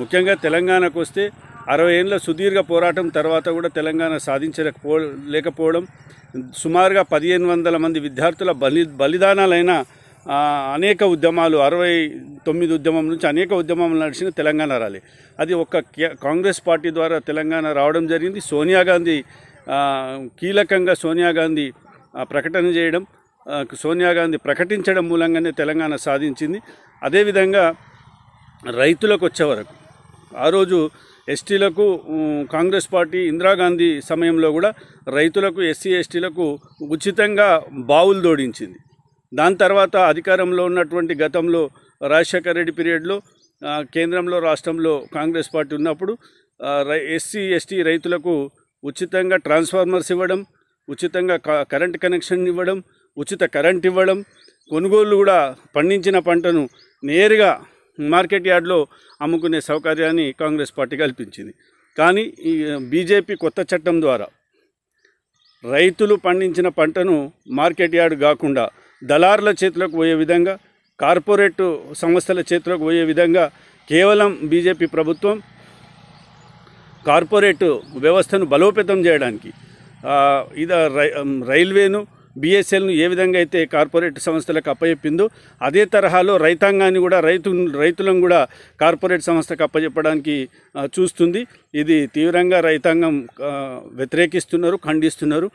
ముఖ్యంగా తెలంగాణకు వస్తే అరవై ఏళ్ళ సుదీర్ఘ పోరాటం తర్వాత కూడా తెలంగాణ సాధించలేకపో లేకపోవడం సుమారుగా పదిహేను వందల మంది విద్యార్థుల బలి బలిదానాలైన అనేక ఉద్యమాలు అరవై తొమ్మిది ఉద్యమం నుంచి అనేక ఉద్యమాలు నడిచిన తెలంగాణ రాలి అది ఒక కాంగ్రెస్ పార్టీ ద్వారా తెలంగాణ రావడం జరిగింది సోనియా గాంధీ కీలకంగా సోనియా గాంధీ ప్రకటన చేయడం సోనియా గాంధీ ప్రకటించడం మూలంగానే తెలంగాణ సాధించింది అదేవిధంగా రైతులకు వచ్చే వరకు ఆ రోజు ఎస్టీలకు కాంగ్రెస్ పార్టీ ఇందిరాగాంధీ సమయంలో కూడా రైతులకు ఎస్సీ ఎస్టీలకు ఉచితంగా బావులు దోడించింది దాని తర్వాత అధికారంలో ఉన్నటువంటి గతంలో రాజశేఖర రెడ్డి పీరియడ్లో కేంద్రంలో రాష్ట్రంలో కాంగ్రెస్ పార్టీ ఉన్నప్పుడు ఎస్సీ ఎస్టీ రైతులకు ఉచితంగా ట్రాన్స్ఫార్మర్స్ ఇవ్వడం ఉచితంగా కరెంట్ కనెక్షన్ ఇవ్వడం ఉచిత కరెంట్ ఇవ్వడం కొనుగోళ్ళు కూడా పండించిన పంటను నేరుగా మార్కెట్ యార్డ్లో అమ్ముకునే సౌకర్యాన్ని కాంగ్రెస్ పార్టీ కల్పించింది కానీ ఈ బీజేపీ కొత్త చట్టం ద్వారా రైతులు పండించిన పంటను మార్కెట్ యార్డ్ కాకుండా దళారుల చేతులకు పోయే విధంగా కార్పొరేట్ సంస్థల చేతులకు పోయే విధంగా కేవలం బీజేపీ ప్రభుత్వం కార్పొరేట్ వ్యవస్థను బలోపేతం చేయడానికి ఇద రై రైల్వేను బీఎస్ఎల్ను ఏ విధంగా అయితే కార్పొరేట్ సంస్థలకు అప్పచెప్పిందో అదే తరహాలో రైతాంగాన్ని కూడా రైతు రైతులను కూడా కార్పొరేట్ సంస్థకు అప్పచెప్పడానికి చూస్తుంది ఇది తీవ్రంగా రైతాంగం వ్యతిరేకిస్తున్నారు ఖండిస్తున్నారు